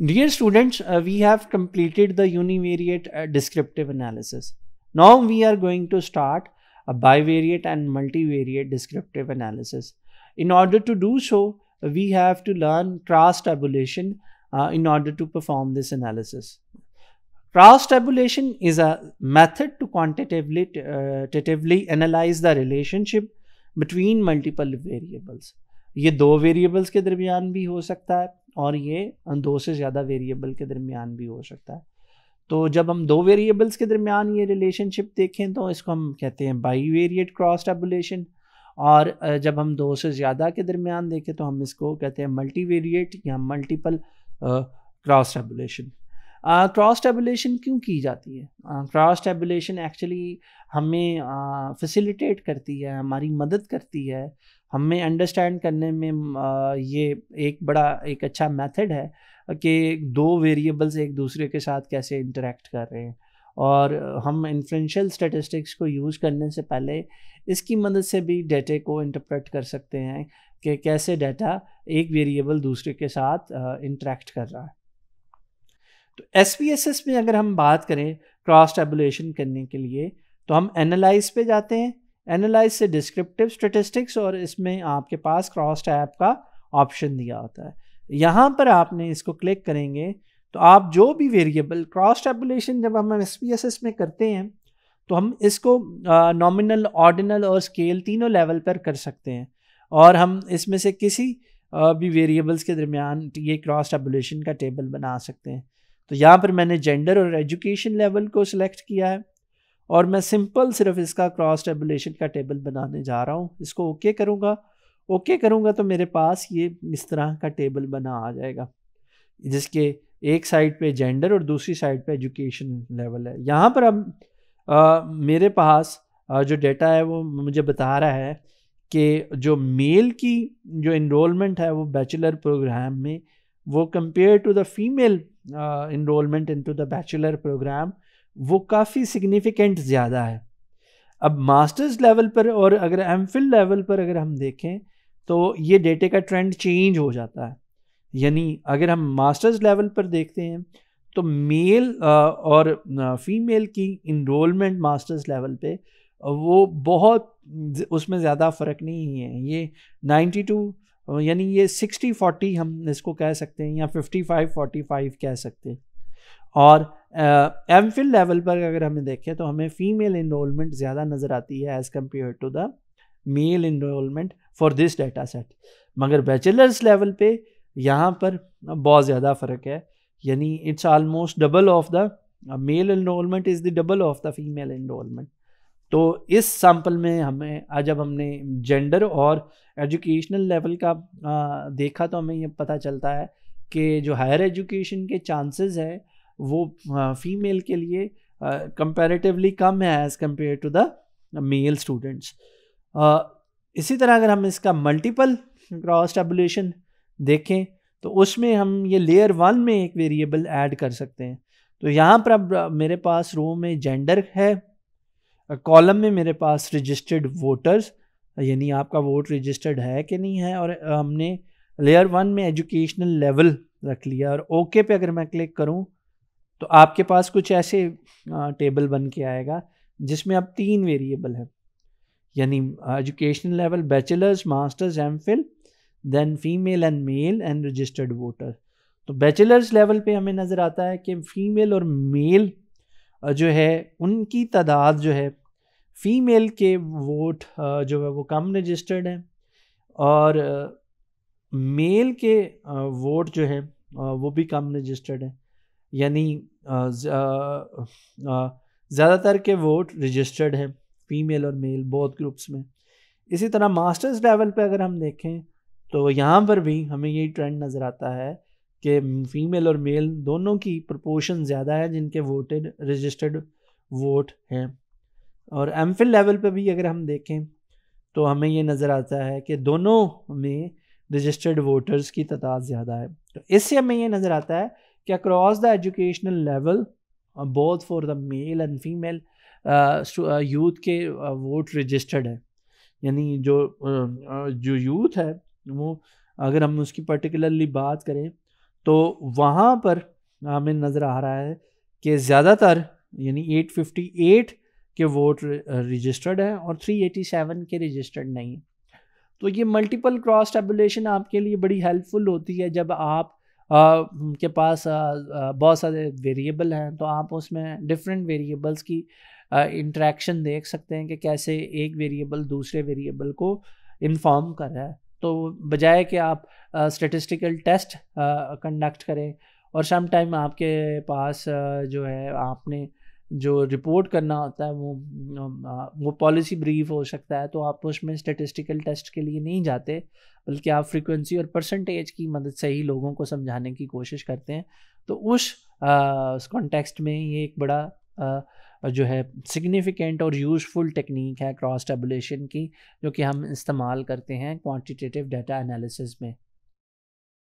Dear students, uh, we have completed the univariate uh, descriptive analysis. Now we are going to start a bivariate and multivariate descriptive analysis. In order to do so, we have to learn cross tabulation uh, in order to perform this analysis. Cross tabulation is a method to quantitatively uh, analyze the relationship between multiple variables. ये दो variables के दरमियान भी हो सकता है और ये दो से ज़्यादा वेरिएबल के दरमियान भी हो सकता है तो जब हम दो वेरिएबल्स के दरमियान ये रिलेशनशिप देखें तो इसको हम कहते हैं बाई वेरिएट क्रॉस टेबुलेशन और जब हम दो से ज़्यादा के दरमियान देखें तो हम इसको कहते हैं मल्टी वेरिएट या multiple cross tabulation cross tabulation क्यों की जाती है क्रॉस टेबुलेशन एक्चुअली हमें फैसिलिटेट करती है हमारी मदद करती है हमें अंडरस्टैंड करने में ये एक बड़ा एक अच्छा मेथड है कि दो वेरिएबल्स एक दूसरे के साथ कैसे इंटरेक्ट कर रहे हैं और हम इन्फ्लुएंशियल स्टैटिस्टिक्स को यूज़ करने से पहले इसकी मदद से भी डेटे को इंटरप्रेट कर सकते हैं कि कैसे डेटा एक वेरिएबल दूसरे के साथ इंटरेक्ट कर रहा है तो एस में अगर हम बात करें क्रॉस टेबुलेशन करने के लिए तो हम एनालाइज पे जाते हैं एनालाइज से डिस्क्रिप्टिव स्टेटिस्टिक्स और इसमें आपके पास क्रॉस टैप का ऑप्शन दिया होता है यहाँ पर आपने इसको क्लिक करेंगे तो आप जो भी वेरिएबल क्रॉस टैबुलेशन जब हम एस पी एस एस में करते हैं तो हम इसको नॉमिनल ऑर्डिनल और स्केल तीनों लेवल पर कर सकते हैं और हम इसमें से किसी आ, भी वेरिएबल्स के दरमियान ये क्रॉस टैबुलेशन का टेबल बना सकते हैं तो यहाँ पर मैंने जेंडर और एजुकेशन लेवल को सिलेक्ट किया है और मैं सिंपल सिर्फ इसका क्रॉस टेबुलेशन का टेबल बनाने जा रहा हूँ इसको ओके करूँगा ओके करूँगा तो मेरे पास ये इस तरह का टेबल बना आ जाएगा जिसके एक साइड पे जेंडर और दूसरी साइड पे एजुकेशन लेवल है यहाँ पर अब मेरे पास आ, जो डेटा है वो मुझे बता रहा है कि जो मेल की जो इनरोलमेंट है वो बैचलर प्रोग्राम में वो compare to the female enrolment into the bachelor programme वो काफ़ी सिग्निफिकेंट ज़्यादा है अब मास्टर्स लेवल पर और अगर एम लेवल पर अगर हम देखें तो ये डेटे का ट्रेंड चेंज हो जाता है यानी अगर हम मास्टर्स लेवल पर देखते हैं तो मेल और फीमेल की इनरोलमेंट मास्टर्स लेवल पे वो बहुत उसमें ज़्यादा फ़र्क नहीं है ये 92 यानी ये 60 40 हम इसको कह सकते हैं या 55 45 कह सकते हैं और एम फिल लेवल पर अगर हमें देखें तो हमें फ़ीमेल इनरोलमेंट ज़्यादा नज़र आती है as compare to the male enrolment for this data set मगर बैचलर्स लेवल पे यहाँ पर बहुत ज़्यादा फ़र्क है यानी it's almost double of the male enrolment is the double of the female enrolment तो इस सैम्पल में हमें जब हमने जेंडर और एजुकेशनल लेवल का आ, देखा तो हमें यह पता चलता है कि जो हायर एजुकेशन के चांसेस है वो फीमेल के लिए कंपैरेटिवली कम है as compare to the male students इसी तरह अगर हम इसका मल्टीपल क्रॉस टेबुलेशन देखें तो उसमें हम ये लेयर वन में एक वेरिएबल ऐड कर सकते हैं तो यहाँ पर अब मेरे पास रो में जेंडर है कॉलम में मेरे पास रजिस्टर्ड वोटर्स यानी आपका वोट रजिस्टर्ड है कि नहीं है और हमने लेयर वन में एजुकेशनल लेवल रख लिया और ओके पे अगर मैं क्लिक करूँ तो आपके पास कुछ ऐसे टेबल बन के आएगा जिसमें अब तीन वेरिएबल है यानी education level bachelors masters M Phil then female and male and registered voter तो बैचलर्स लेवल पे हमें नज़र आता है कि फीमेल और मेल जो है उनकी तादाद जो है फीमेल के वोट जो है वो कम रजिस्टर्ड हैं और मेल के वोट जो है वो भी कम रजिस्टर्ड हैं यानी ज़्यादातर के वोट रजिस्टर्ड हैं फीमेल और मेल बहुत ग्रुप्स में इसी तरह मास्टर्स लेवल पे अगर हम देखें तो यहाँ पर भी हमें यही ट्रेंड नज़र आता है कि फ़ीमेल और मेल दोनों की प्रपोर्शन ज़्यादा है जिनके वोटेड रजिस्टर्ड वोट हैं और एम लेवल पर भी अगर हम देखें तो हमें ये नज़र आता है कि दोनों में रजिस्टर्ड वोटर्स की तादाद ज़्यादा है तो इससे हमें ये नज़र आता है कि across the educational level both for the male and female youth के वोट uh, रजिस्टर्ड है यानी जो uh, uh, जो यूथ है वो अगर हम उसकी पर्टिकुलरली बात करें तो वहाँ पर हमें नज़र आ रहा है कि ज़्यादातर यानी 858 के वोट रजिस्टर्ड हैं और 387 के रजिस्टर्ड नहीं तो ये मल्टीपल क्रॉस टेबुलेशन आपके लिए बड़ी हेल्पफुल होती है जब आप के पास बहुत सारे वेरिएबल हैं तो आप उसमें डिफरेंट वेरिएबल्स की इंट्रैक्शन देख सकते हैं कि कैसे एक वेरिएबल दूसरे वेरिएबल को इन्फॉर्म कर रहा है तो बजाय कि आप स्टेटिस्टिकल टेस्ट कंडक्ट करें और सम टाइम आपके पास जो है आपने जो रिपोर्ट करना होता है वो वो पॉलिसी ब्रीफ हो सकता है तो आप उसमें स्टेटिस्टिकल टेस्ट के लिए नहीं जाते बल्कि आप फ्रीक्वेंसी और परसेंटेज की मदद से ही लोगों को समझाने की कोशिश करते हैं तो उस कॉन्टेक्स्ट में ये एक बड़ा आ, जो है सिग्निफिकेंट और यूज़फुल टेक्निक है क्रॉस टेबुलेशन की जो कि हम इस्तेमाल करते हैं क्वांटिटेटिव डाटा एनालिसिस में